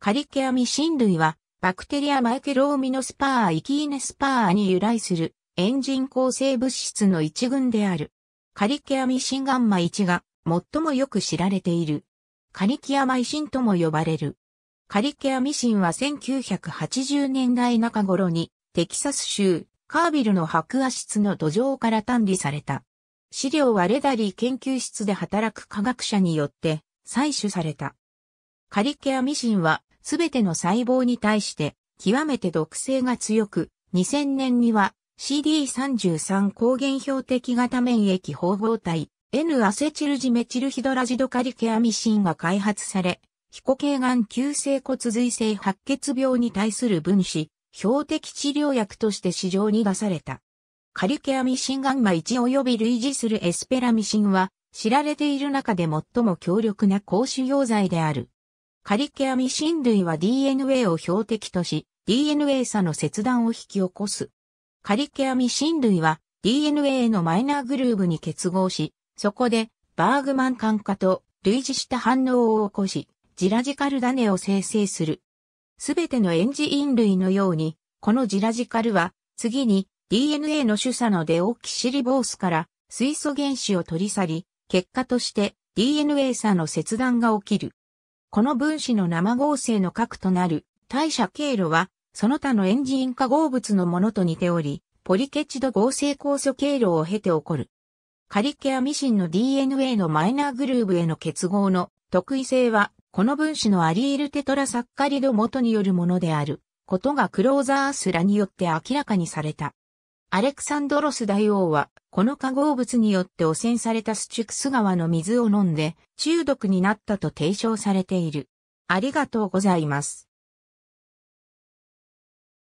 カリケアミシン類は、バクテリアマイケローミノスパーイキーネスパーに由来する、エンジン構成物質の一群である。カリケアミシンガンマ1が、最もよく知られている。カリキアマイシンとも呼ばれる。カリケアミシンは1980年代中頃に、テキサス州、カービルの白亜質の土壌から単理された。資料はレダリー研究室で働く科学者によって採取された。カリケアミシンはすべての細胞に対して極めて毒性が強く、2000年には CD33 抗原標的型免疫包合体 N アセチルジメチルヒドラジドカリケアミシンが開発され、ヒコ系がん急性骨髄性白血病に対する分子、標的治療薬として市場に出された。カリケアミシンガンマ1及び類似するエスペラミシンは、知られている中で最も強力な抗腫瘍剤である。カリケアミシン類は DNA を標的とし、DNA 差の切断を引き起こす。カリケアミシン類は DNA のマイナーグルーブに結合し、そこでバーグマン感化と類似した反応を起こし、ジラジカル種を生成する。すべてのエンジイン類のように、このジラジカルは、次に DNA の主査のデオキシリボースから水素原子を取り去り、結果として DNA 差の切断が起きる。この分子の生合成の核となる代謝経路は、その他のエンジン化合物のものと似ており、ポリケチド合成酵素経路を経て起こる。カリケアミシンの DNA のマイナーグルーブへの結合の特異性は、この分子のアリールテトラサッカリド元によるものである、ことがクローザースらによって明らかにされた。アレクサンドロス大王は、この化合物によって汚染されたスチュクス川の水を飲んで、中毒になったと提唱されている。ありがとうございます。